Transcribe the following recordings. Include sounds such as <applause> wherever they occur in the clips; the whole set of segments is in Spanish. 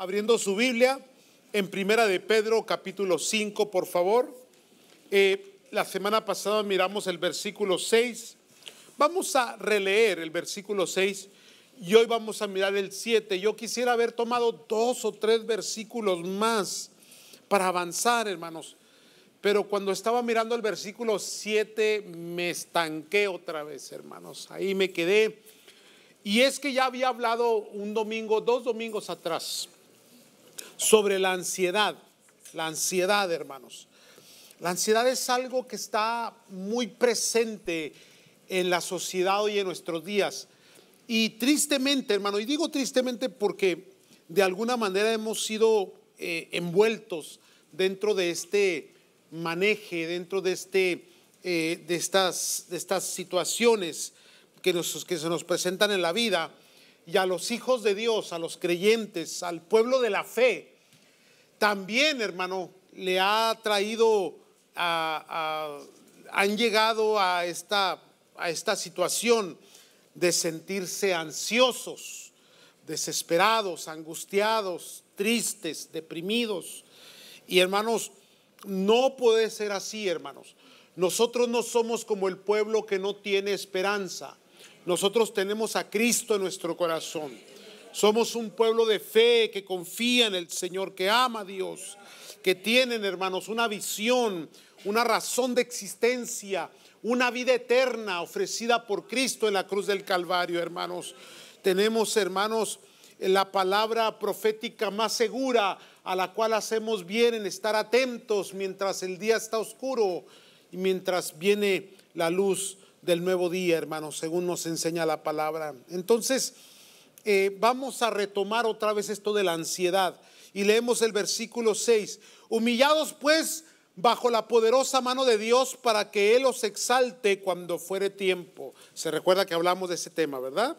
abriendo su Biblia en Primera de Pedro, capítulo 5, por favor. Eh, la semana pasada miramos el versículo 6. Vamos a releer el versículo 6 y hoy vamos a mirar el 7. Yo quisiera haber tomado dos o tres versículos más para avanzar, hermanos. Pero cuando estaba mirando el versículo 7 me estanqué otra vez, hermanos. Ahí me quedé. Y es que ya había hablado un domingo, dos domingos atrás, sobre la ansiedad. La ansiedad, hermanos. La ansiedad es algo que está muy presente en la sociedad hoy en nuestros días. Y tristemente, hermano, y digo tristemente porque de alguna manera hemos sido eh, envueltos dentro de este maneje, dentro de, este, eh, de, estas, de estas situaciones que, nos, que se nos presentan en la vida. Y a los hijos de Dios, a los creyentes, al pueblo de la fe, también, hermano, le ha traído a, han llegado a esta situación de sentirse ansiosos, desesperados, angustiados, tristes, deprimidos. Y hermanos, no puede ser así, hermanos. Nosotros no somos como el pueblo que no tiene esperanza. Nosotros tenemos a Cristo en nuestro corazón. Somos un pueblo de fe que confía en el Señor, que ama a Dios, que tienen, hermanos, una visión, una razón de existencia, una vida eterna ofrecida por Cristo en la cruz del Calvario, hermanos. Tenemos, hermanos, la palabra profética más segura a la cual hacemos bien en estar atentos mientras el día está oscuro y mientras viene la luz del nuevo día, hermanos, según nos enseña la palabra. Entonces, eh, vamos a retomar otra vez esto de la ansiedad. Y leemos el versículo 6. Humillados pues bajo la poderosa mano de Dios para que Él os exalte cuando fuere tiempo. Se recuerda que hablamos de ese tema, ¿verdad?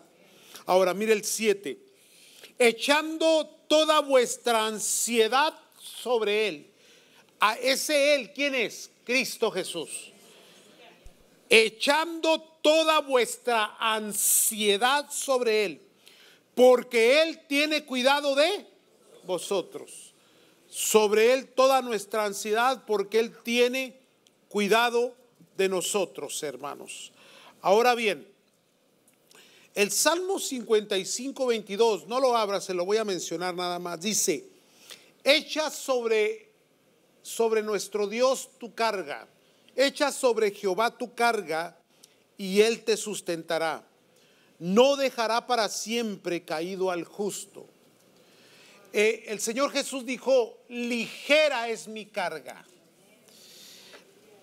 Ahora, mire el 7. Echando toda vuestra ansiedad sobre Él. A ese Él, ¿quién es? Cristo Jesús. Echando toda vuestra ansiedad sobre Él porque Él tiene cuidado de vosotros. Sobre Él toda nuestra ansiedad, porque Él tiene cuidado de nosotros, hermanos. Ahora bien, el Salmo 55, 22, no lo abra, se lo voy a mencionar nada más, dice, echa sobre, sobre nuestro Dios tu carga, echa sobre Jehová tu carga y Él te sustentará no dejará para siempre caído al justo. Eh, el Señor Jesús dijo, ligera es mi carga.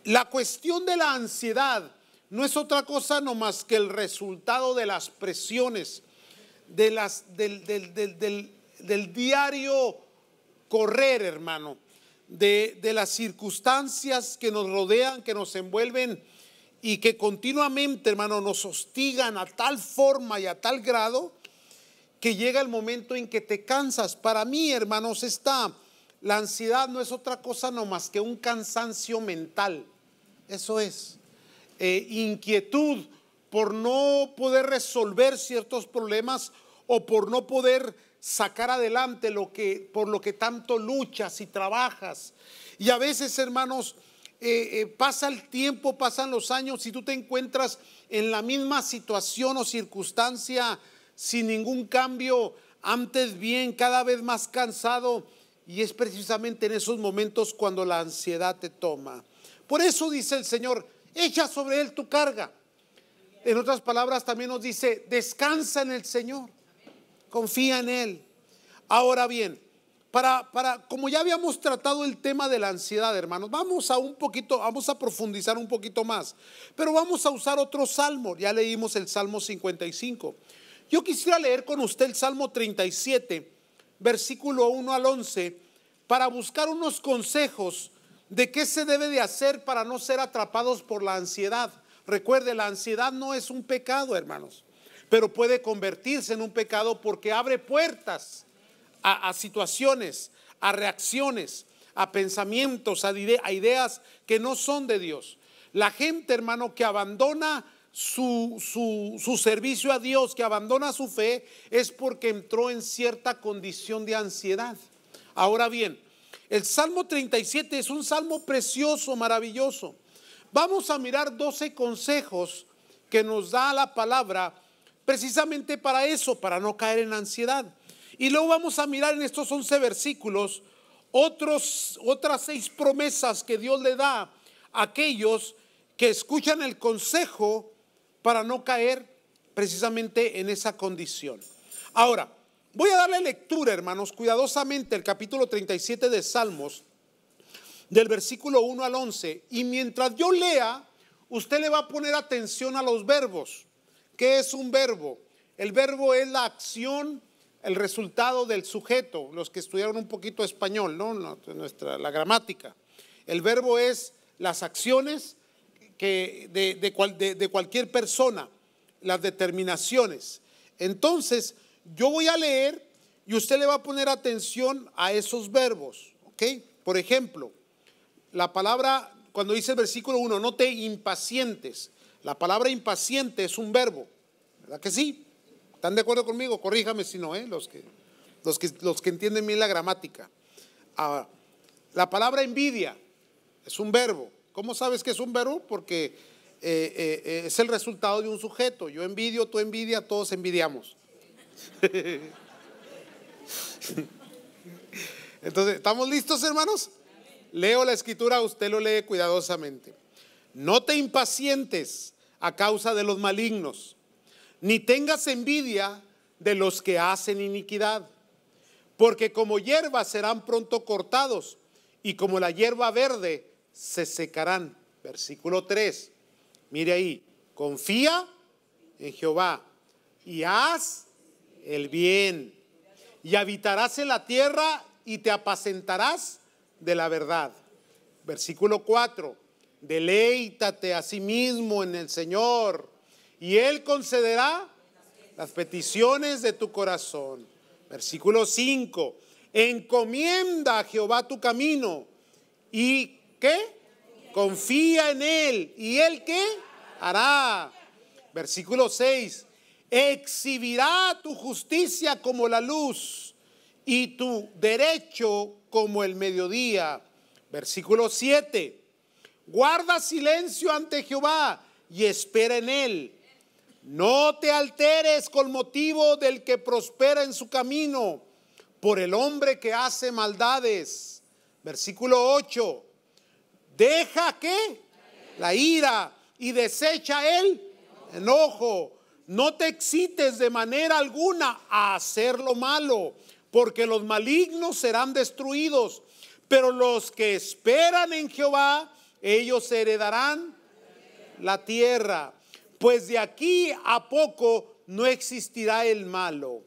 La cuestión de la ansiedad no es otra cosa no más que el resultado de las presiones, de las, del, diario correr, hermano, de las circunstancias que nos rodean, que nos envuelven y que continuamente, hermano, nos hostigan a tal forma y a tal grado que llega el momento en que te cansas. Para mí, hermanos, está la ansiedad no es otra cosa no más que un cansancio mental. Eso es. Eh, inquietud por no poder resolver ciertos problemas o por no poder sacar adelante lo que por lo que tanto luchas y trabajas. Y a veces, hermanos, eh, eh, pasa el tiempo, pasan los años, si tú te encuentras en la misma situación o circunstancia sin ningún cambio, antes bien, cada vez más cansado, y es precisamente en esos momentos cuando la ansiedad te toma. Por eso dice el Señor, echa sobre él tu carga. En otras palabras, también nos dice, descansa en el Señor, confía en Él. Ahora bien, para, como ya habíamos tratado el tema de la ansiedad, hermanos, vamos a un poquito, vamos a profundizar un poquito más, pero vamos a usar otro salmo. Ya leímos el Salmo 55. Yo quisiera leer con usted el Salmo 37, versículo 1 al 11, para buscar unos consejos de qué se debe de hacer para no ser atrapados por la ansiedad. Recuerde, la ansiedad no es un pecado, hermanos, pero puede convertirse en un pecado porque abre puertas a, situaciones, a reacciones, a pensamientos, a, ideas que no son de Dios. La gente, hermano, que abandona su, su, servicio a Dios, que abandona su fe, es porque entró en cierta condición de ansiedad. Ahora bien, el Salmo 37 es un salmo precioso, maravilloso. Vamos a mirar 12 consejos que nos da la palabra precisamente para eso, para no caer en ansiedad. Y luego vamos a mirar en estos 11 versículos otros, otras seis promesas que Dios le da a aquellos que escuchan el consejo para no caer precisamente en esa condición. Ahora, voy a darle lectura, hermanos, cuidadosamente el capítulo 37 de Salmos, del versículo 1 al 11. Y mientras yo lea, usted le va a poner atención a los verbos. ¿Qué es un verbo? El verbo es la acción el resultado del sujeto, los que estudiaron un poquito español, ¿no? Nuestra, la gramática. El verbo es las acciones que de, de, cualquier persona, las determinaciones. Entonces, yo voy a leer y usted le va a poner atención a esos verbos, Por ejemplo, la palabra, cuando dice el versículo 1, no te impacientes. La palabra impaciente es un verbo, ¿verdad que sí? ¿Están de acuerdo conmigo? Corríjame si no, ¿eh? los, que, los, que, los que entienden bien la gramática. Ah, la palabra envidia es un verbo. ¿Cómo sabes que es un verbo? Porque eh, eh, eh, es el resultado de un sujeto. Yo envidio, tú envidia, todos envidiamos. <laughs> Entonces, ¿estamos listos, hermanos? Leo la escritura, usted lo lee cuidadosamente. No te impacientes a causa de los malignos, ni tengas envidia de los que hacen iniquidad, porque como hierba serán pronto cortados y como la hierba verde se secarán. Versículo 3. Mire ahí, confía en Jehová y haz el bien y habitarás en la tierra y te apacentarás de la verdad. Versículo 4. Deleítate a sí mismo en el Señor y Él concederá las peticiones de tu corazón. Versículo 5. Encomienda a Jehová tu camino y qué? Confía en Él y Él qué? Hará. Versículo 6. Exhibirá tu justicia como la luz y tu derecho como el mediodía. Versículo 7. Guarda silencio ante Jehová y espera en Él no te alteres con motivo del que prospera en su camino, por el hombre que hace maldades. Versículo 8. Deja que la ira y desecha el enojo. No te excites de manera alguna a hacer lo malo, porque los malignos serán destruidos, pero los que esperan en Jehová, ellos heredarán la tierra pues de aquí a poco no existirá el malo.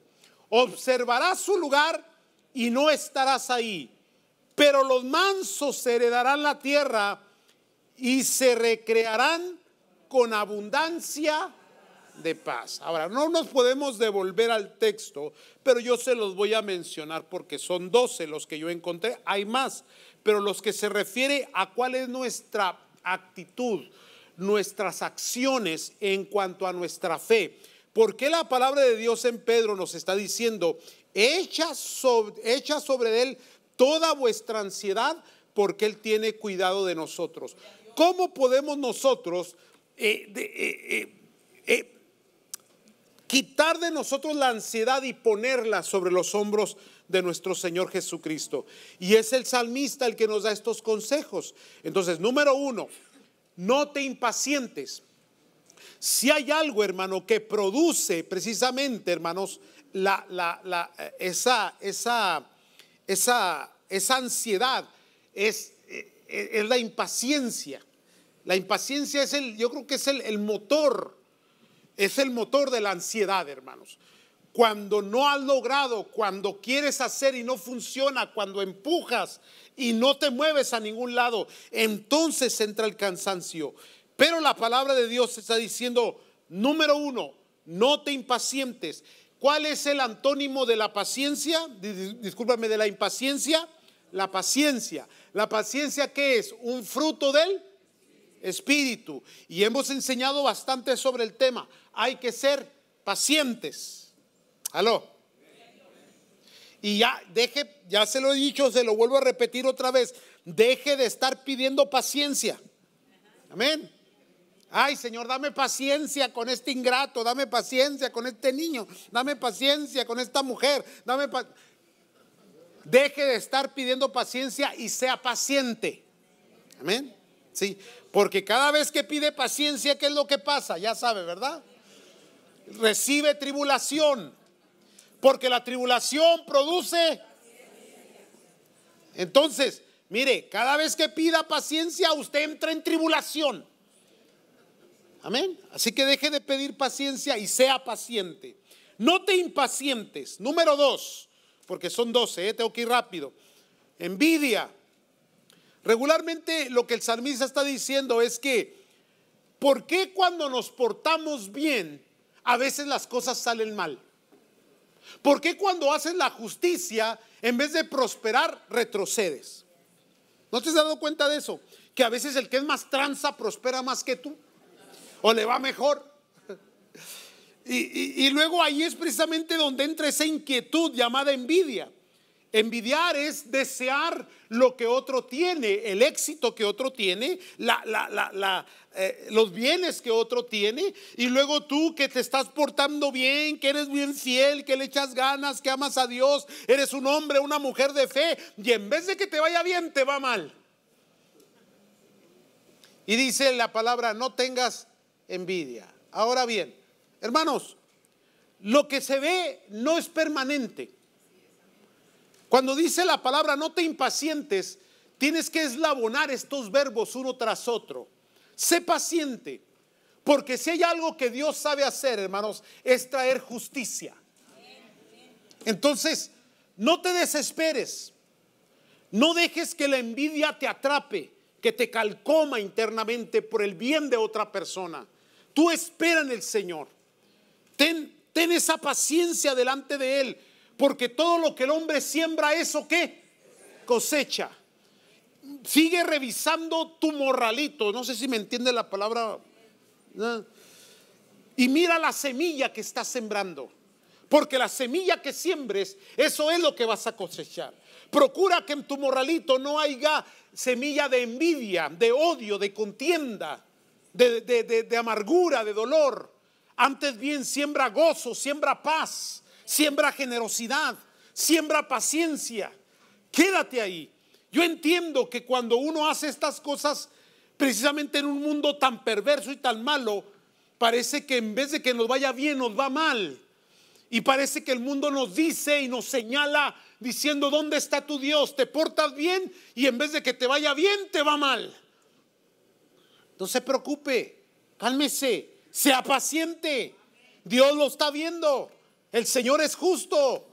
Observarás su lugar y no estarás ahí, pero los mansos heredarán la tierra y se recrearán con abundancia de paz. Ahora, no nos podemos devolver al texto, pero yo se los voy a mencionar porque son doce los que yo encontré, hay más, pero los que se refiere a cuál es nuestra actitud, nuestras acciones en cuanto a nuestra fe. Porque la palabra de Dios en Pedro nos está diciendo, echa sobre, sobre él toda vuestra ansiedad porque él tiene cuidado de nosotros. ¿Cómo podemos nosotros eh, eh, eh, quitar de nosotros la ansiedad y ponerla sobre los hombros de nuestro Señor Jesucristo? Y es el salmista el que nos da estos consejos. Entonces, número uno, no te impacientes. Si hay algo, hermano, que produce precisamente, hermanos, esa, ansiedad, eh, es, la impaciencia. La impaciencia es el, yo creo que es el, motor, es el motor de la ansiedad, hermanos cuando no has logrado, cuando quieres hacer y no funciona, cuando empujas y no te mueves a ningún lado, entonces entra el cansancio. Pero la palabra de Dios está diciendo, número uno, no te impacientes. ¿Cuál es el antónimo de la paciencia? Discúlpame, de la impaciencia. La paciencia. La paciencia que es un fruto del espíritu. Y hemos enseñado bastante sobre el tema. Hay que ser pacientes Aló. Y ya, deje, ya se lo he dicho, se lo vuelvo a repetir otra vez. Deje de estar pidiendo paciencia. Amén. Ay, Señor, dame paciencia con este ingrato, dame paciencia con este niño, dame paciencia con esta mujer, dame Deje de estar pidiendo paciencia y sea paciente. Amén. Sí, porque cada vez que pide paciencia, ¿qué es lo que pasa? Ya sabe, ¿verdad? Recibe tribulación porque la tribulación produce. Entonces, mire, cada vez que pida paciencia, usted entra en tribulación. Amén. Así que deje de pedir paciencia y sea paciente. No te impacientes. Número dos, porque son doce, eh, tengo que ir rápido. Envidia. Regularmente lo que el salmista está diciendo es que, ¿por qué cuando nos portamos bien, a veces las cosas salen mal? ¿Por qué cuando haces la justicia, en vez de prosperar, retrocedes? ¿No te has dado cuenta de eso? Que a veces el que es más tranza prospera más que tú. O le va mejor. <laughs> Y, luego ahí es precisamente donde entra esa inquietud llamada envidia. Envidiar es desear lo que otro tiene, el éxito que otro tiene, la, eh, los bienes que otro tiene y luego tú que te estás portando bien, que eres bien fiel, que le echas ganas, que amas a Dios, eres un hombre, una mujer de fe y en vez de que te vaya bien, te va mal. Y dice la palabra, no tengas envidia. Ahora bien, hermanos, lo que se ve no es permanente. Cuando dice la palabra, no te impacientes, tienes que eslabonar estos verbos uno tras otro. Sé paciente, porque si hay algo que Dios sabe hacer, hermanos, es traer justicia. Entonces, no te desesperes. No dejes que la envidia te atrape, que te calcoma internamente por el bien de otra persona. Tú espera en el Señor. Ten, esa paciencia delante de Él, porque todo lo que el hombre siembra, eso qué cosecha sigue revisando tu morralito. No sé si me entiende la palabra. Y mira la semilla que estás sembrando. Porque la semilla que siembres, eso es lo que vas a cosechar. Procura que en tu morralito no haya semilla de envidia, de odio, de contienda, de amargura, de dolor. Antes bien, siembra gozo, siembra paz, siembra generosidad, siembra paciencia. Quédate ahí. Yo entiendo que cuando uno hace estas cosas, precisamente en un mundo tan perverso y tan malo, parece que en vez de que nos vaya bien, nos va mal. Y parece que el mundo nos dice y nos señala diciendo, ¿dónde está tu Dios? Te portas bien y en vez de que te vaya bien, te va mal. No se preocupe, cálmese, sea paciente. Dios lo está viendo. El Señor es justo.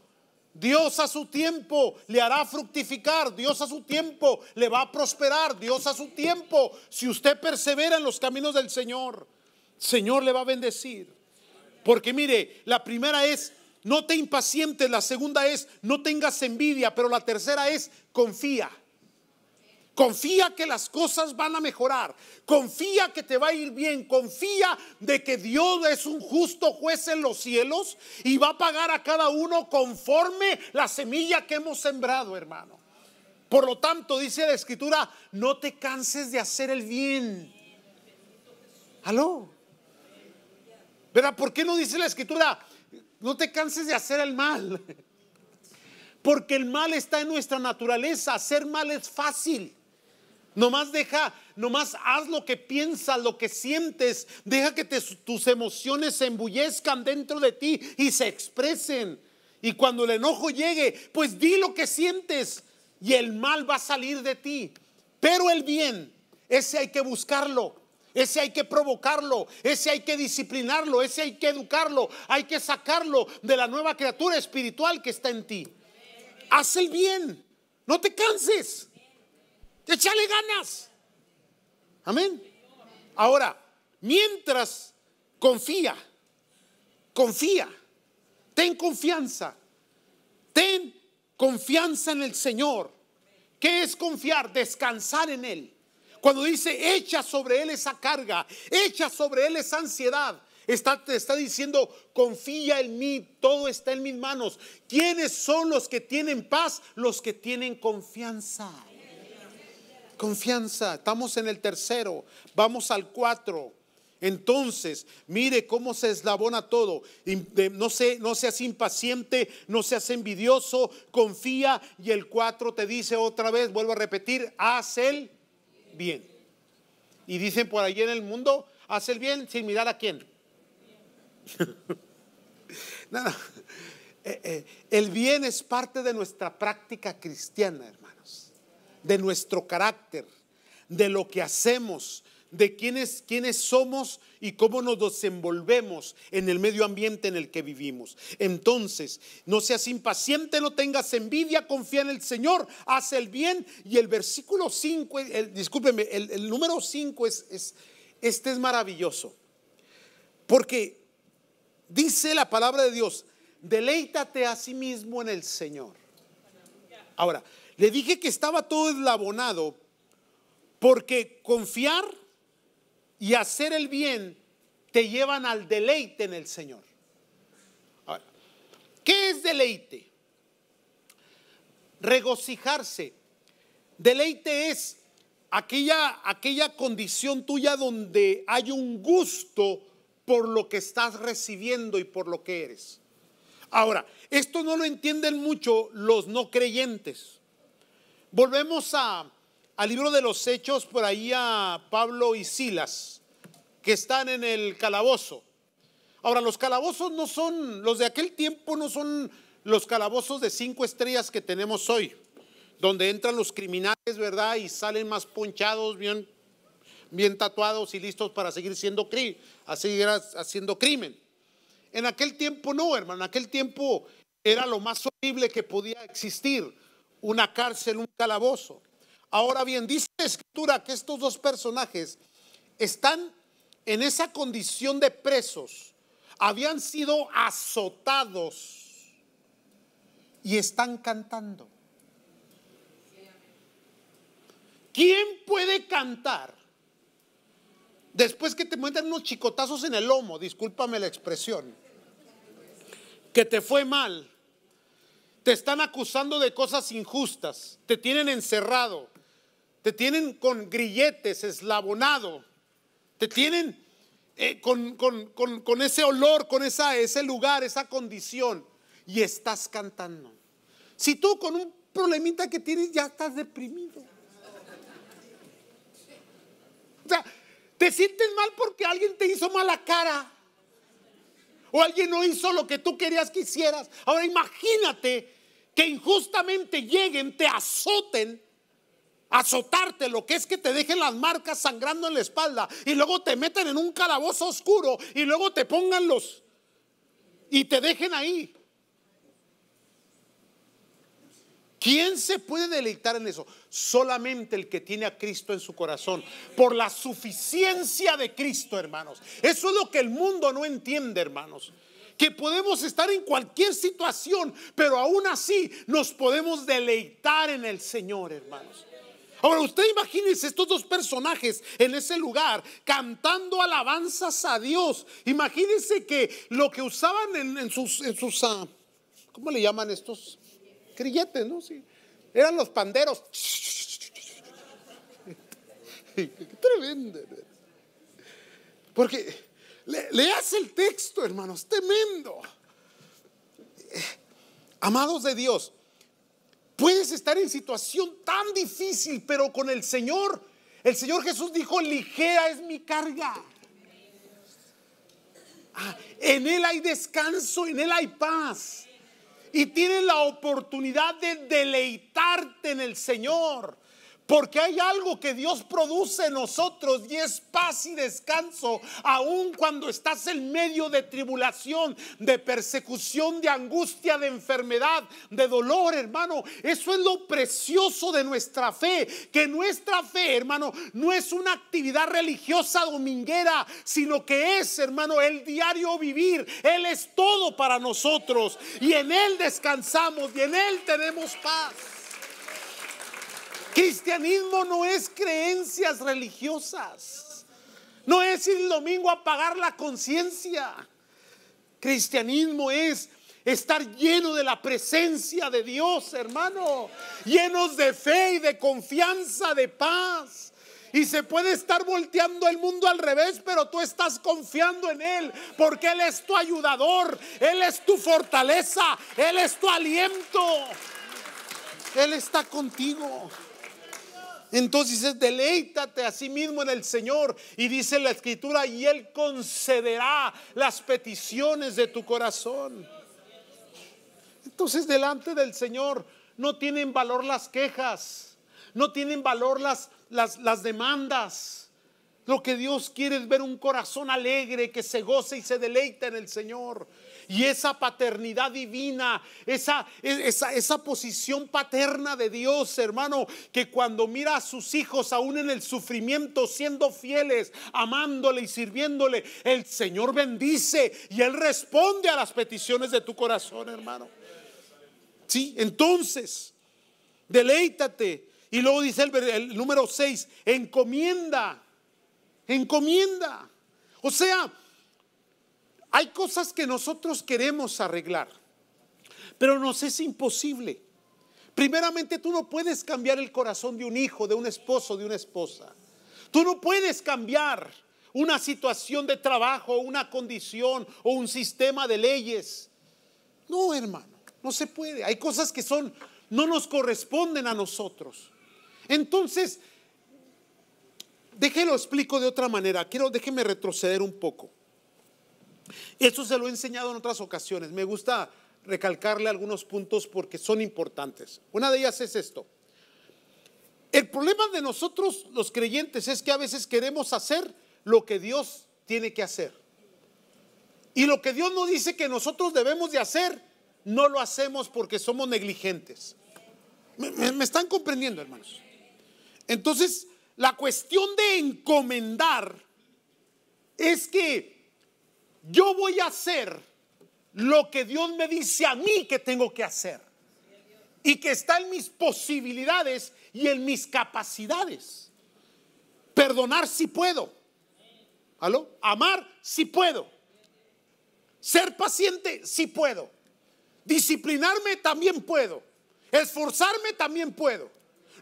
Dios a su tiempo le hará fructificar, Dios a su tiempo le va a prosperar, Dios a su tiempo, si usted persevera en los caminos del Señor, Señor le va a bendecir. Porque mire, la primera es, no te impacientes, la segunda es, no tengas envidia, pero la tercera es, confía. Confía que las cosas van a mejorar. Confía que te va a ir bien. Confía de que Dios es un justo juez en los cielos y va a pagar a cada uno conforme la semilla que hemos sembrado, hermano. Por lo tanto, dice la escritura, no te canses de hacer el bien. ¿Aló? ¿Verdad? ¿Por qué no dice la escritura, no te canses de hacer el mal? <laughs> Porque el mal está en nuestra naturaleza. Hacer mal es fácil. Nomás deja, nomás haz lo que piensas, lo que sientes. Deja que tus emociones se embullezcan dentro de ti y se expresen. Y cuando el enojo llegue, pues di lo que sientes y el mal va a salir de ti. Pero el bien, ese hay que buscarlo. Ese hay que provocarlo, ese hay que disciplinarlo, ese hay que educarlo, hay que sacarlo de la nueva criatura espiritual que está en ti. Haz el bien, no te canses. Echale ganas. Amén. Ahora, mientras confía, confía, ten confianza, ten confianza en el Señor. ¿Qué es confiar? Descansar en Él. Cuando dice, echa sobre Él esa carga, echa sobre Él esa ansiedad, Está, te está diciendo, confía en mí, todo está en mis manos. ¿Quiénes son los que tienen paz? Los que tienen confianza. Confianza, estamos en el tercero, vamos al cuatro. Entonces, mire cómo se eslabona todo. No, sé no seas impaciente, no seas envidioso, confía. Y el Cuatro te dice otra vez, vuelvo a repetir, haz el bien. Y dicen por allí en el mundo, haz el bien sin mirar a quién. <laughs> Nada eh, eh, El bien es parte de nuestra práctica cristiana, hermanos de nuestro carácter, de lo que hacemos, de quiénes, quiénes somos y cómo nos desenvolvemos en el medio ambiente en el que vivimos. Entonces, no seas impaciente, no tengas envidia, confía en el Señor, haz el bien. Y el versículo 5, discúlpeme, el, número 5 es, es, este es maravilloso. Porque dice la palabra de Dios, deleítate a sí mismo en el Señor. Ahora, le dije que estaba todo eslabonado porque confiar y hacer el bien te llevan al deleite en el Señor. ¿Qué es deleite? Regocijarse. Deleite es aquella, aquella condición tuya donde hay un gusto por lo que estás recibiendo y por lo que eres. Ahora, esto no lo entienden mucho los no creyentes. Volvemos a, al libro de los Hechos, por ahí a Pablo y Silas, que están en el calabozo. Ahora, los calabozos no son, los de aquel tiempo no son los calabozos de cinco estrellas que tenemos hoy, donde entran los criminales, ¿verdad? Y salen más ponchados, bien, bien tatuados y listos para seguir siendo seguir haciendo crimen. En aquel tiempo no, hermano, en aquel tiempo era lo más horrible que podía existir una cárcel, un calabozo. Ahora bien, dice la escritura que estos dos personajes están en esa condición de presos, habían sido azotados y están cantando. ¿Quién puede cantar después que te muestran unos chicotazos en el lomo? Discúlpame la expresión. Que te fue mal, te están acusando de cosas injustas, te tienen encerrado, te tienen con grilletes, eslabonado, te tienen eh, con, ese olor, con esa, ese lugar, esa condición, y estás cantando. Si tú con un problemita que tienes ya estás deprimido. O sea, te sientes mal porque alguien te hizo mala cara. O alguien no hizo lo que tú querías que hicieras. Ahora imagínate que injustamente lleguen, te azoten, azotarte, lo que es que te dejen las marcas sangrando en la espalda y luego te meten en un calabozo oscuro y luego te pongan los y te dejen ahí. ¿Quién se puede deleitar en eso? Solamente el que tiene a Cristo en su corazón. Por la suficiencia de Cristo, hermanos. Eso es lo que el mundo no entiende, hermanos que podemos estar en cualquier situación, pero aún así nos podemos deleitar en el Señor, hermanos. Ahora usted imagínese. estos dos personajes en ese lugar cantando alabanzas a Dios. Imagínese que lo que usaban en, sus, sus ah, ¿cómo le llaman estos? Grilletes, ¿no? Sí. Eran los panderos. <laughs> Qué tremendo. Porque le, leas el texto, hermanos, tremendo. Eh, amados de Dios, puedes estar en situación tan difícil, pero con el Señor, el Señor Jesús dijo, ligera es mi carga. Ah, en Él hay descanso, en Él hay paz. Y tienes la oportunidad de deleitarte en el Señor. Porque hay algo que Dios produce en nosotros y es paz y descanso, aun cuando estás en medio de tribulación, de persecución, de angustia, de enfermedad, de dolor, hermano. Eso es lo precioso de nuestra fe, que nuestra fe, hermano, no es una actividad religiosa dominguera, sino que es, hermano, el diario vivir. Él es todo para nosotros y en Él descansamos y en Él tenemos paz. Cristianismo no es creencias religiosas. No es el domingo apagar la conciencia. Cristianismo es estar lleno de la presencia de Dios, hermano. Llenos de fe y de confianza, de paz. Y se puede estar volteando el mundo al revés, pero tú estás confiando en Él, porque Él es tu ayudador, Él es tu fortaleza, Él es tu aliento, Él está contigo. Entonces es deleítate a sí mismo en el Señor. Y dice la escritura, y Él concederá las peticiones de tu corazón. Entonces delante del Señor no tienen valor las quejas, no tienen valor las, las, las demandas. Lo que Dios quiere es ver un corazón alegre que se goce y se deleita en el Señor. Y esa paternidad divina, e-, esa, esa, posición paterna de Dios, hermano, que cuando mira a sus hijos aún en el sufrimiento, siendo fieles, amándole y sirviéndole, el Señor bendice y Él responde a las peticiones de tu corazón, hermano. Sí, entonces, deleítate. Y luego dice el, el número 6, encomienda encomienda. O sea, hay cosas que nosotros queremos arreglar, pero nos es imposible. Primeramente, tú no puedes cambiar el corazón de un hijo, de un esposo, de una esposa. Tú no puedes cambiar una situación de trabajo, una condición o un sistema de leyes. No, hermano, no se puede. Hay cosas que son no nos corresponden a nosotros. Entonces, Déjelo explico de otra manera. Quiero, déjeme retroceder un poco. Eso se lo he enseñado en otras ocasiones. Me gusta recalcarle algunos puntos porque son importantes. Una de ellas es esto. El problema de nosotros los creyentes es que a veces queremos hacer lo que Dios tiene que hacer. Y lo que Dios nos dice que nosotros debemos de hacer, no lo hacemos porque somos negligentes. me están comprendiendo, hermanos? Entonces, la cuestión de encomendar es que yo voy a hacer lo que Dios me dice a mí que tengo que hacer y que está en mis posibilidades y en mis capacidades. Perdonar si puedo. Amar si puedo. Ser paciente si puedo. Disciplinarme también puedo. Esforzarme también puedo.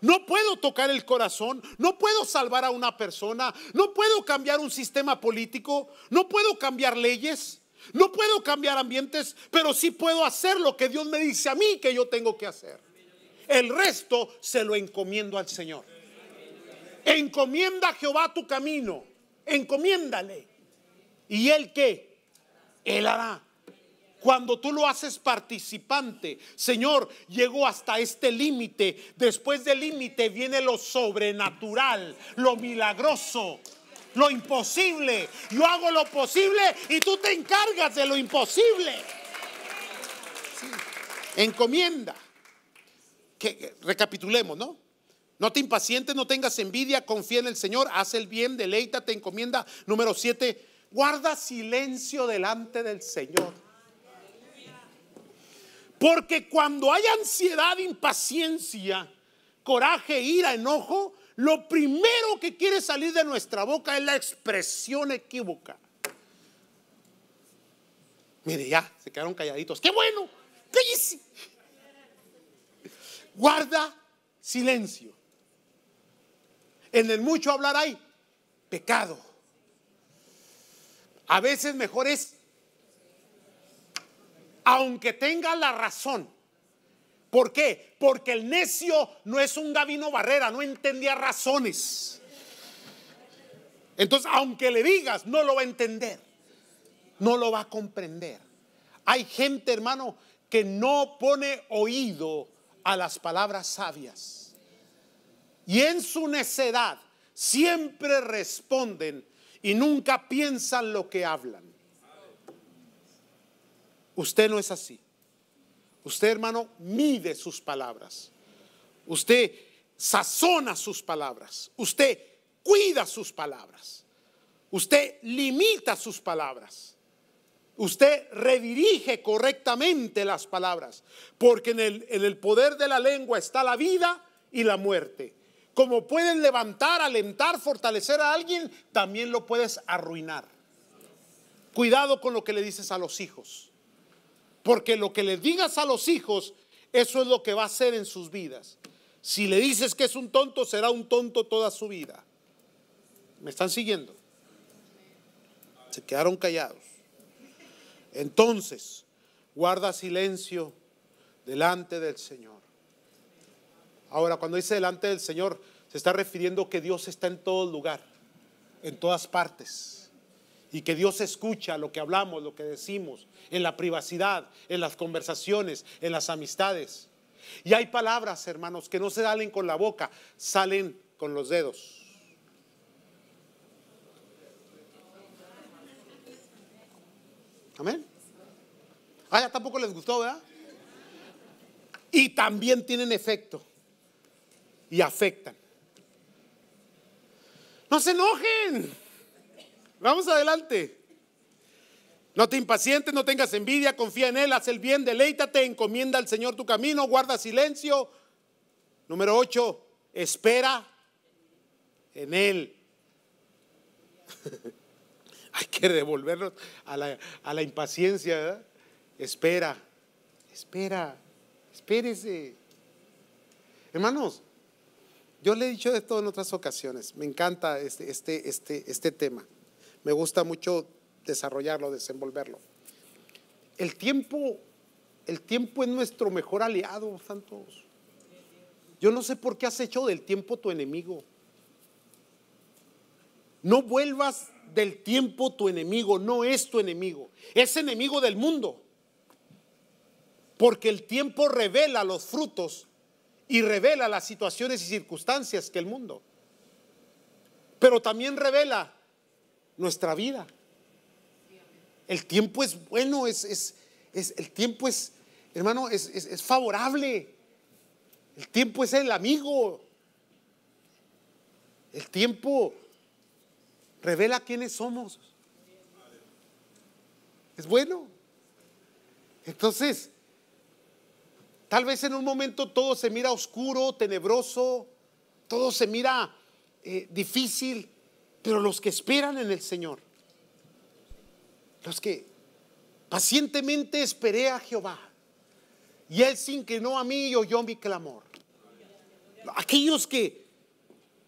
No puedo tocar el corazón, no puedo salvar a una persona, no puedo cambiar un sistema político, no puedo cambiar leyes, no puedo cambiar ambientes, pero sí puedo hacer lo que Dios me dice a mí que yo tengo que hacer. El resto se lo encomiendo al Señor. Encomienda a Jehová tu camino, encomiéndale. ¿Y él qué? Él hará. Cuando tú lo haces participante, Señor, llegó hasta este límite. Después del límite viene lo sobrenatural, lo milagroso, lo imposible. Yo hago lo posible y tú te encargas de lo imposible. Encomienda. Que, recapitulemos, ¿no? No te impacientes, no tengas envidia, confía en el Señor, haz el bien, deleita te encomienda. Número siete, guarda silencio delante del Señor. Porque cuando hay ansiedad, impaciencia, coraje, ira, enojo, lo primero que quiere salir de nuestra boca es la expresión equívoca. Mire, ya, se quedaron calladitos. ¡Qué bueno! Guarda silencio. En el mucho hablar hay pecado. A veces mejor es aunque tenga la razón. ¿Por qué? Porque el necio no es un Gabino Barrera, no entendía razones. Entonces, aunque le digas, no lo va a entender, no lo va a comprender. Hay gente, hermano, que no pone oído a las palabras sabias. Y en su necedad siempre responden y nunca piensan lo que hablan. Usted no es así. Usted, hermano, mide sus palabras. Usted sazona sus palabras. Usted cuida sus palabras. Usted limita sus palabras. Usted redirige correctamente las palabras, porque en el, poder de la lengua está la vida y la muerte. Como pueden levantar, alentar, fortalecer a alguien, también lo puedes arruinar. Cuidado con lo que le dices a los hijos. Porque lo que le digas a los hijos, eso es lo que va a ser en sus vidas. Si le dices que es un tonto, será un tonto toda su vida. ¿Me están siguiendo? Se quedaron callados. Entonces, guarda silencio delante del Señor. Ahora, cuando dice delante del Señor, se está refiriendo que Dios está en todo lugar, en todas partes y que Dios escucha lo que hablamos, lo que decimos, en la privacidad, en las conversaciones, en las amistades. Y hay palabras, hermanos, que no se salen con la boca, salen con los dedos. Amén. Ah, ya tampoco les gustó, ¿verdad? Y también tienen efecto y afectan. No se enojen. Vamos adelante. No te impacientes, no tengas envidia, confía en Él, haz el bien, deleítate, encomienda al Señor tu camino, guarda silencio. Número 8, espera en Él. <laughs> Hay que devolvernos a la, impaciencia, Espera, espera, espérese. Hermanos, yo le he dicho esto en otras ocasiones, me encanta este, este, este, este tema. Me gusta mucho desarrollarlo, desenvolverlo. El tiempo, el tiempo es nuestro mejor aliado, santos. Yo no sé por qué has hecho del tiempo tu enemigo. No vuelvas del tiempo tu enemigo, no es tu enemigo, es enemigo del mundo. Porque el tiempo revela los frutos y revela las situaciones y circunstancias que el mundo. Pero también revela nuestra vida. El tiempo es bueno, es, es, el tiempo es, hermano, es, es favorable. El tiempo es el amigo. El tiempo revela quiénes somos. Es bueno. Entonces, tal vez en un momento todo se mira oscuro, tenebroso, todo se mira eh, difícil, pero los que esperan en el Señor, los que pacientemente esperé a Jehová, y Él se inclinó a mí y oyó mi clamor. Aquellos que,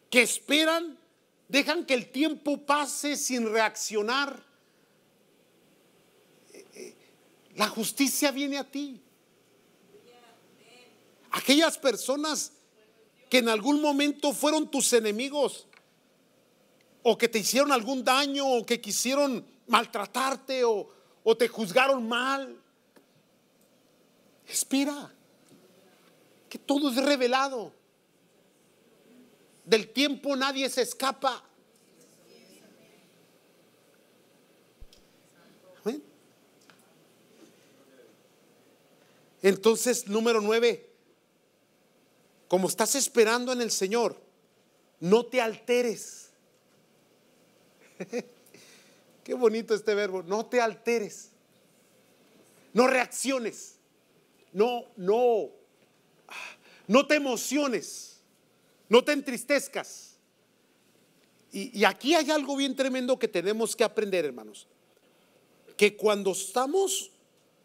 que esperan, dejan que el tiempo pase sin reaccionar. La justicia viene a ti. Aquellas personas que en algún momento fueron tus enemigos, o que te hicieron algún daño, o que quisieron maltratarte, o, te juzgaron mal. Respira, que todo es revelado. Del tiempo nadie se escapa. Entonces, número nueve, como estás esperando en el Señor, no te alteres. <laughs> Qué bonito este verbo. No te alteres. No reacciones. No, no. No te emociones. No te entristezcas. Y, y aquí hay algo bien tremendo que tenemos que aprender, hermanos. Que cuando estamos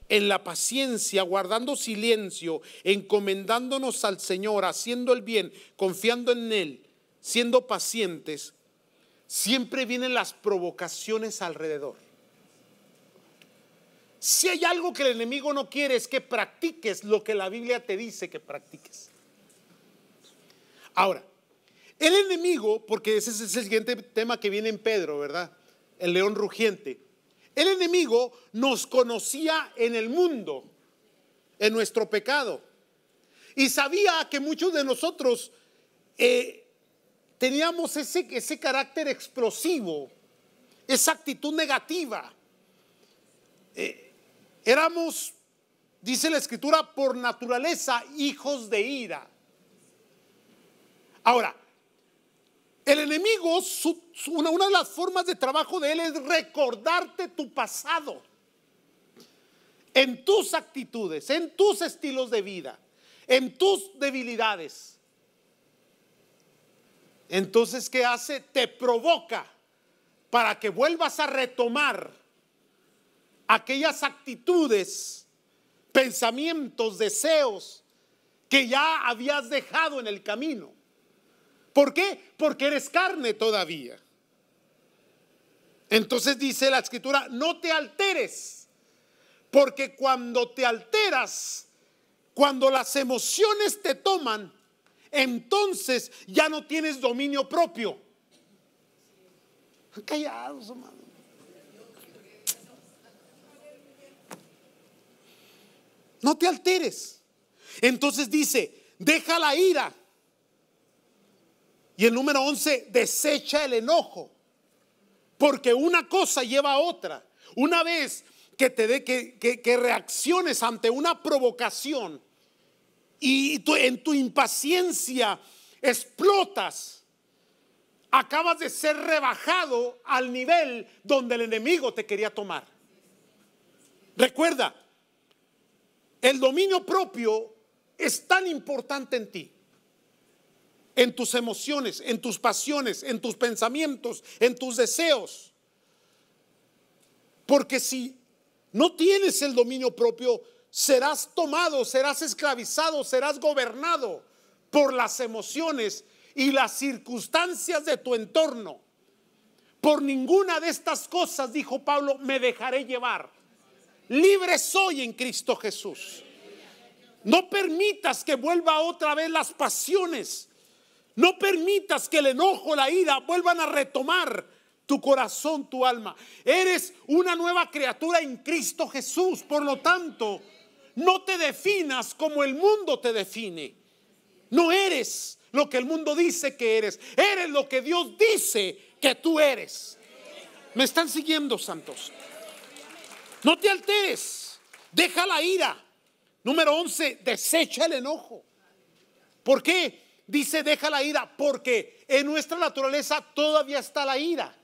en la paciencia, guardando silencio, encomendándonos al Señor, haciendo el bien, confiando en Él, siendo pacientes, siempre vienen las provocaciones alrededor. Si hay algo que el enemigo no quiere es que practiques lo que la Biblia te dice que practiques. Ahora, el enemigo, porque ese es el siguiente tema que viene en Pedro, ¿verdad? El león rugiente. El enemigo nos conocía en el mundo, en nuestro pecado, y sabía que muchos de nosotros eh, teníamos ese, ese carácter explosivo, esa actitud negativa. Eh, éramos, dice la escritura, por naturaleza hijos de ira. Ahora, el enemigo, una, una de las formas de trabajo de él es recordarte tu pasado en tus actitudes, en tus estilos de vida, en tus debilidades. Entonces, ¿qué hace? Te provoca para que vuelvas a retomar aquellas actitudes, pensamientos, deseos que ya habías dejado en el camino. ¿Por qué? Porque eres carne todavía. Entonces dice la escritura, no te alteres, porque cuando te alteras, cuando las emociones te toman, entonces ya no tienes dominio propio. Callados, hermano. No te alteres. Entonces dice, deja la ira. Y el número 11, desecha el enojo. Porque una cosa lleva a otra. Una vez que te dé que reacciones ante una provocación, y tú, en tu impaciencia explotas, acabas de ser rebajado al nivel donde el enemigo te quería tomar. Recuerda, el dominio propio es tan importante en ti, en tus emociones, en tus pasiones, en tus pensamientos, en tus deseos. Porque si no tienes el dominio propio, serás tomado, serás esclavizado, serás gobernado por las emociones y las circunstancias de tu entorno. Por ninguna de estas cosas, dijo Pablo, me dejaré llevar. Libre soy en Cristo Jesús. No permitas que vuelva otra vez las pasiones. No permitas que el enojo, la ira vuelvan a retomar tu corazón, tu alma. Eres una nueva criatura en Cristo Jesús. Por lo tanto, no te definas como el mundo te define. No eres lo que el mundo dice que eres. Eres lo que Dios dice que tú eres. Me están siguiendo, santos. No te alteres. Deja la ira. Número 11, desecha el enojo. ¿Por qué? Dice, deja la ira. Porque en nuestra naturaleza todavía está la ira.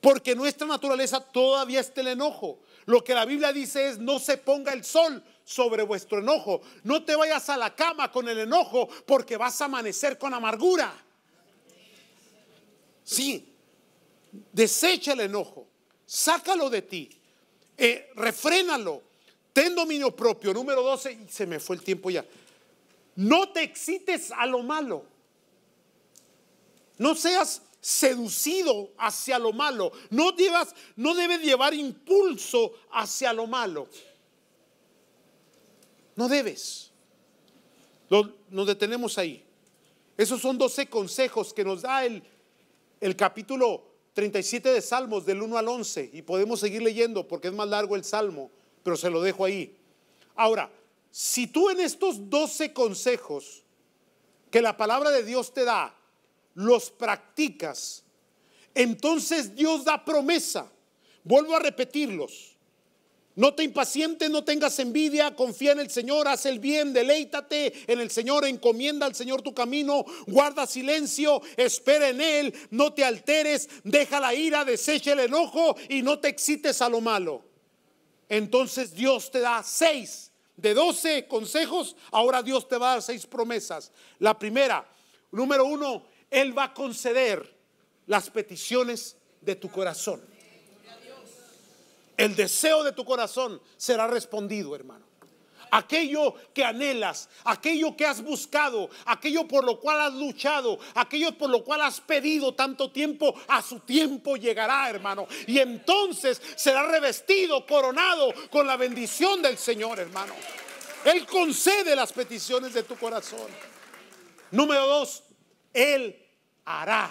Porque en nuestra naturaleza todavía está el enojo. Lo que la Biblia dice es, no se ponga el sol sobre vuestro enojo. No te vayas a la cama con el enojo porque vas a amanecer con amargura. Sí, desecha el enojo, sácalo de ti, eh, refrénalo, ten dominio propio. Número 12, y se me fue el tiempo ya. No te excites a lo malo. No seas seducido hacia lo malo. No, llevas, no debes llevar impulso hacia lo malo. No debes. Nos detenemos ahí. Esos son 12 consejos que nos da el, capítulo 37 de Salmos del 1 al 11 y podemos seguir leyendo porque es más largo el Salmo, pero se lo dejo ahí. Ahora, si tú en estos 12 consejos que la palabra de Dios te da, los practicas, entonces Dios da promesa. Vuelvo a repetirlos. No te impacientes, no tengas envidia, confía en el Señor, haz el bien, deleítate en el Señor, encomienda al Señor tu camino, guarda silencio, espera en Él, no te alteres, deja la ira, desecha el enojo y no te excites a lo malo. Entonces Dios te da seis de doce consejos, ahora Dios te va a dar seis promesas. La primera, número uno, Él va a conceder las peticiones de tu corazón. El deseo de tu corazón será respondido, hermano. Aquello que anhelas, aquello que has buscado, aquello por lo cual has luchado, aquello por lo cual has pedido tanto tiempo, a su tiempo llegará, hermano. Y entonces será revestido, coronado con la bendición del Señor, hermano. Él concede las peticiones de tu corazón. Número dos, Él hará.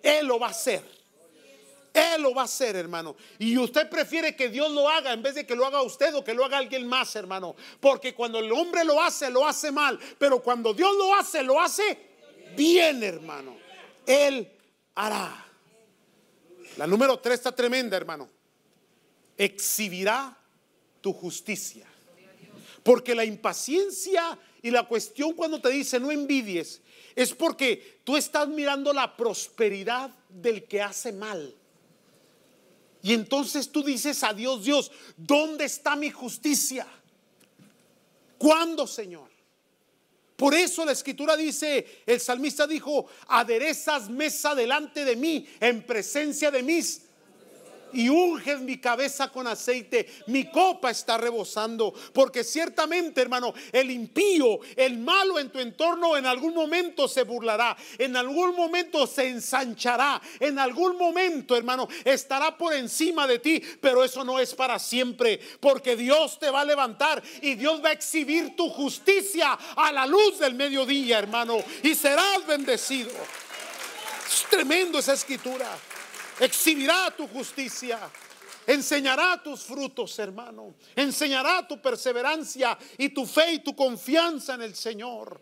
Él lo va a hacer. Él lo va a hacer, hermano. Y usted prefiere que Dios lo haga en vez de que lo haga usted o que lo haga alguien más, hermano. Porque cuando el hombre lo hace, lo hace mal. Pero cuando Dios lo hace, lo hace bien, hermano. Él hará. La número tres está tremenda, hermano. Exhibirá tu justicia. Porque la impaciencia y la cuestión cuando te dice no envidies es porque tú estás mirando la prosperidad del que hace mal. Y entonces tú dices a Dios, Dios, ¿dónde está mi justicia? ¿Cuándo, Señor? Por eso la escritura dice, el salmista dijo, aderezas mesa delante de mí en presencia de mis y unges mi cabeza con aceite, mi copa está rebosando. Porque ciertamente, hermano, el impío, el malo en tu entorno en algún momento se burlará, en algún momento se ensanchará, en algún momento, hermano, estará por encima de ti, pero eso no es para siempre, porque Dios te va a levantar y Dios va a exhibir tu justicia a la luz del mediodía, hermano, y serás bendecido. Es tremendo esa escritura exhibirá tu justicia. Enseñará tus frutos, hermano. Enseñará tu perseverancia y tu fe y tu confianza en el Señor.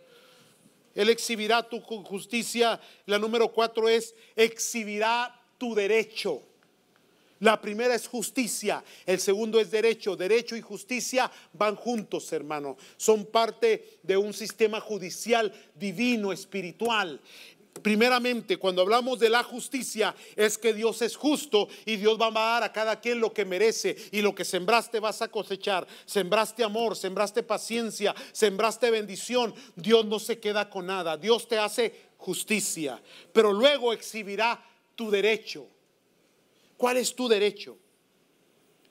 Él exhibirá tu justicia. La número cuatro es, exhibirá tu derecho. La primera es justicia, el segundo es derecho. Derecho y justicia van juntos, hermano. Son parte de un sistema judicial divino, espiritual. Primeramente, cuando hablamos de la justicia, es que Dios es justo y Dios va a dar a cada quien lo que merece y lo que sembraste vas a cosechar. Sembraste amor, sembraste paciencia, sembraste bendición. Dios no se queda con nada. Dios te hace justicia, pero luego exhibirá tu derecho. ¿Cuál es tu derecho?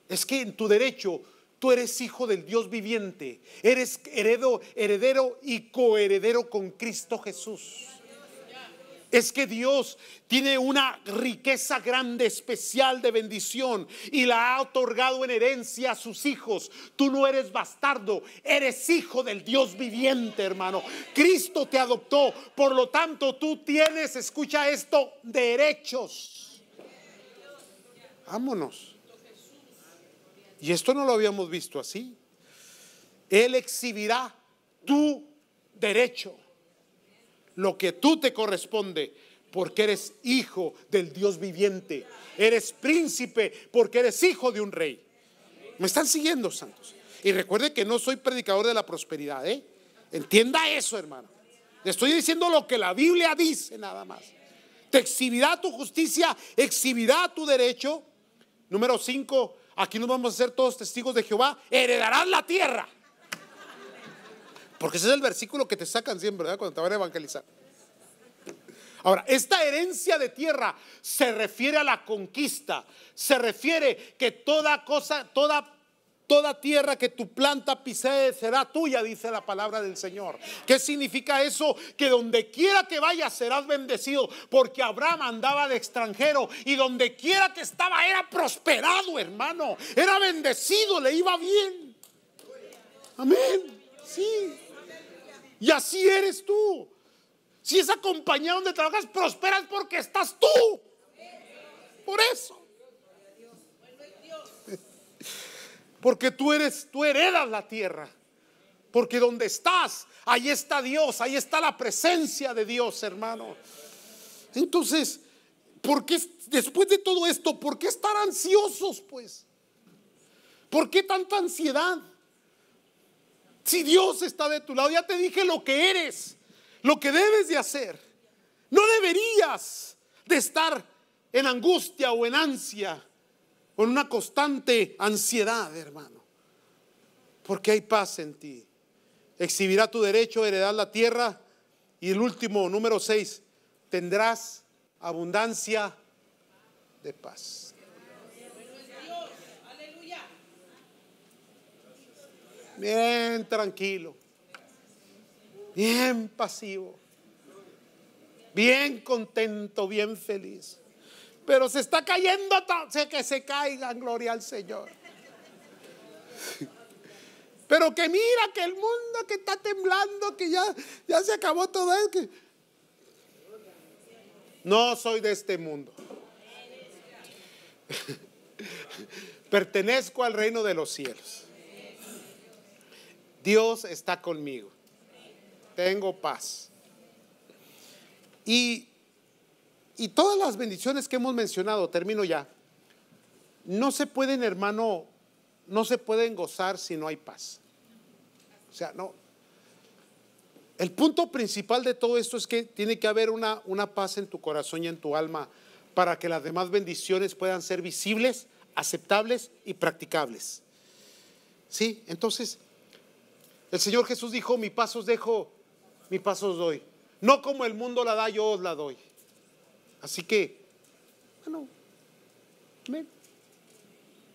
Es que en tu derecho tú eres hijo del Dios viviente, eres heredo, heredero y coheredero con Cristo Jesús es que Dios tiene una riqueza grande, especial de bendición y la ha otorgado en herencia a sus hijos. Tú no eres bastardo, eres hijo del Dios viviente, hermano. Cristo te adoptó, por lo tanto tú tienes, escucha esto, derechos. Vámonos. Y esto no lo habíamos visto así. Él exhibirá tu derecho lo que tú te corresponde, porque eres hijo del Dios viviente. Eres príncipe porque eres hijo de un rey. ¿Me están siguiendo, santos? Y recuerde que no soy predicador de la prosperidad, ¿eh? Entienda eso, hermano. Le estoy diciendo lo que la Biblia dice nada más. Te exhibirá tu justicia, exhibirá tu derecho. Número 5, aquí nos vamos a ser todos testigos de Jehová. heredarán la tierra. Porque ese es el versículo que te sacan siempre, ¿verdad? Cuando te van a evangelizar. Ahora, esta herencia de tierra se refiere a la conquista, se refiere que toda cosa, toda toda tierra que tu planta pisee será tuya, dice la palabra del Señor. ¿Qué significa eso? Que donde quiera que vayas serás bendecido, porque Abraham andaba de extranjero y donde quiera que estaba era prosperado, hermano. Era bendecido, le iba bien. Amén. Sí. Y así eres tú. Si es acompañado donde trabajas prosperas porque estás tú. Por eso. Porque tú eres, tú heredas la tierra. Porque donde estás, ahí está Dios, ahí está la presencia de Dios, hermano. Entonces, ¿por qué después de todo esto, por qué estar ansiosos, pues? ¿Por qué tanta ansiedad? Si Dios está de tu lado, ya te dije lo que eres, lo que debes de hacer. No deberías de estar en angustia o en ansia o en una constante ansiedad, hermano. Porque hay paz en ti. Exhibirá tu derecho a heredar la tierra. Y el último, número seis tendrás abundancia de paz. bien tranquilo, bien pasivo, bien contento, bien feliz. Pero se está cayendo, sé que se caigan, gloria al Señor. Pero que mira que el mundo que está temblando, que ya, ya se acabó todo eso. No soy de este mundo. <laughs> Pertenezco al reino de los cielos. Dios está conmigo. Tengo paz. Y, y todas las bendiciones que hemos mencionado, termino ya, no se pueden, hermano, no se pueden gozar si no hay paz. O sea, no. El punto principal de todo esto es que tiene que haber una, una paz en tu corazón y en tu alma para que las demás bendiciones puedan ser visibles, aceptables y practicables. ¿Sí? Entonces, el Señor Jesús dijo, mi paso os dejo, mi paso os doy. No como el mundo la da, yo os la doy. Así que, bueno, ven,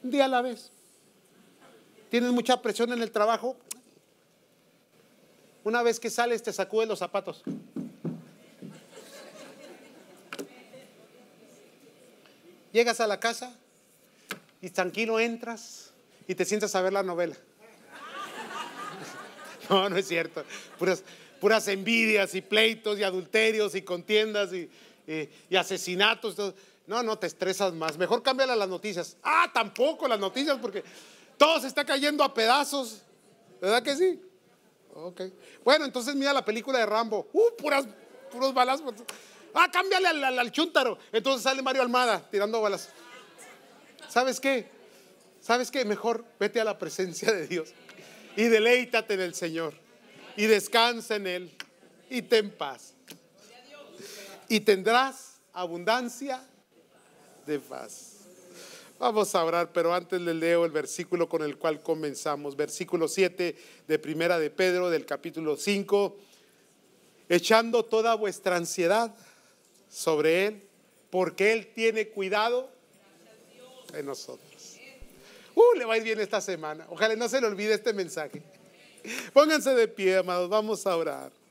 un día a la vez. ¿Tienes mucha presión en el trabajo? Una vez que sales te sacudes los zapatos. Llegas a la casa y tranquilo entras y te sientas a ver la novela. <laughs> No, no es cierto. Puras, envidias y pleitos y adulterios y contiendas y, asesinatos. No, no te estresas más. Mejor cámbiala las noticias. Ah, tampoco las noticias porque todo se está cayendo a pedazos. ¿Verdad que sí? Ok. Bueno, entonces mira la película de Rambo. Uh, puras, puros balazos. Ah, cámbiale al, al, al chúntaro. Entonces sale Mario Almada tirando balas. ¿Sabes qué? ¿Sabes qué? Mejor vete a la presencia de Dios y deleítate en el Señor y descansa en Él y ten paz. Y tendrás abundancia de paz. Vamos a orar, pero antes le leo el versículo con el cual comenzamos. Versículo 7 de Primera de Pedro del capítulo 5. Echando toda vuestra ansiedad sobre Él, porque Él tiene cuidado de nosotros. Uh, le va a ir bien esta semana. Ojalá no se le olvide este mensaje. Pónganse de pie, amados. Vamos a orar.